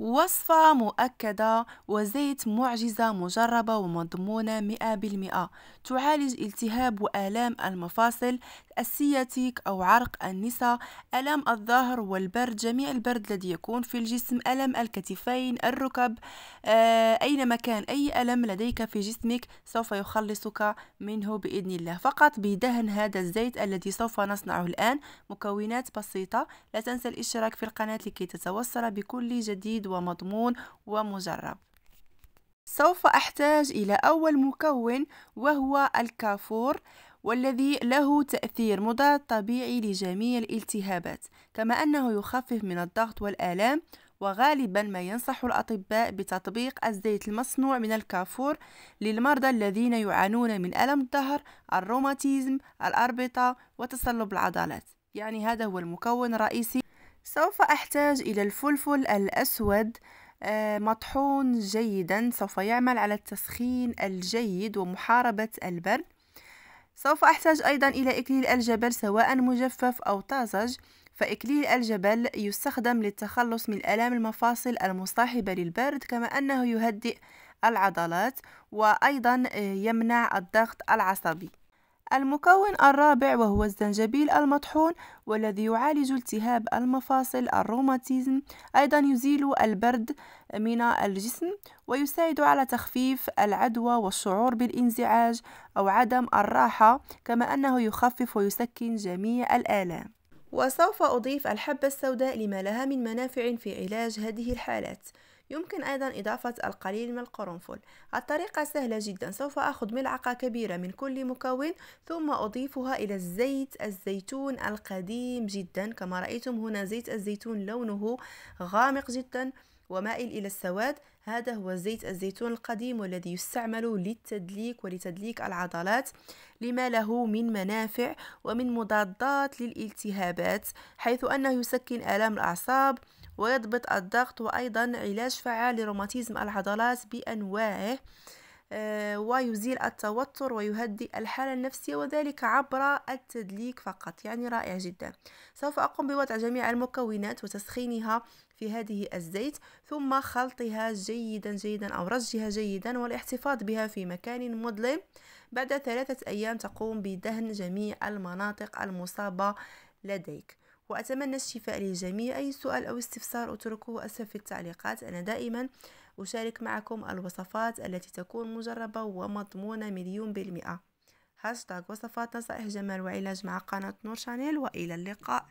وصفة مؤكدة وزيت معجزة مجربة ومضمونة بالمئة تعالج التهاب وآلام المفاصل السياتيك أو عرق النساء ألم الظهر والبرد جميع البرد الذي يكون في الجسم ألم الكتفين الركب آه، أينما كان أي ألم لديك في جسمك سوف يخلصك منه بإذن الله فقط بدهن هذا الزيت الذي سوف نصنعه الآن مكونات بسيطة لا تنسى الاشتراك في القناة لكي تتوصل بكل جديد ومضمون ومجرب سوف أحتاج إلى أول مكون وهو الكافور والذي له تأثير مضاد طبيعي لجميع الالتهابات كما أنه يخفف من الضغط والآلام وغالبا ما ينصح الأطباء بتطبيق الزيت المصنوع من الكافور للمرضى الذين يعانون من ألم الظهر الروماتيزم الأربطة وتصلب العضلات يعني هذا هو المكون الرئيسي سوف أحتاج إلى الفلفل الأسود آه، مطحون جيدا سوف يعمل على التسخين الجيد ومحاربة البرد سوف أحتاج أيضا إلى إكليل الجبل سواء مجفف أو طازج فإكليل الجبل يستخدم للتخلص من آلام المفاصل المصاحبة للبرد كما أنه يهدئ العضلات وأيضا آه، يمنع الضغط العصبي المكون الرابع وهو الزنجبيل المطحون والذي يعالج التهاب المفاصل الروماتيزم أيضا يزيل البرد من الجسم ويساعد على تخفيف العدوى والشعور بالانزعاج أو عدم الراحة كما أنه يخفف ويسكن جميع الآلام وسوف أضيف الحبة السوداء لما لها من منافع في علاج هذه الحالات يمكن أيضا إضافة القليل من القرنفل الطريقة سهلة جدا سوف أخذ ملعقة كبيرة من كل مكون ثم أضيفها إلى الزيت الزيتون القديم جدا كما رأيتم هنا زيت الزيتون لونه غامق جدا ومائل إلى السواد هذا هو زيت الزيتون القديم والذي يستعمل للتدليك ولتدليك العضلات لما له من منافع ومن مضادات للالتهابات حيث أنه يسكن آلام الأعصاب ويضبط الضغط وأيضا علاج فعال لروماتيزم العضلات بأنواعه آه، ويزيل التوتر ويهدئ الحالة النفسية وذلك عبر التدليك فقط يعني رائع جدا سوف أقوم بوضع جميع المكونات وتسخينها في هذه الزيت ثم خلطها جيدا جيدا أو رجها جيدا والاحتفاظ بها في مكان مظلم بعد ثلاثة أيام تقوم بدهن جميع المناطق المصابة لديك وأتمنى الشفاء للجميع أي سؤال أو استفسار أتركه أسفل في التعليقات أنا دائما أشارك معكم الوصفات التي تكون مجربة ومضمونة مليون بالمئة هاشتاغ وصفات نصائح جمال وعلاج مع قناة نور شانيل وإلى اللقاء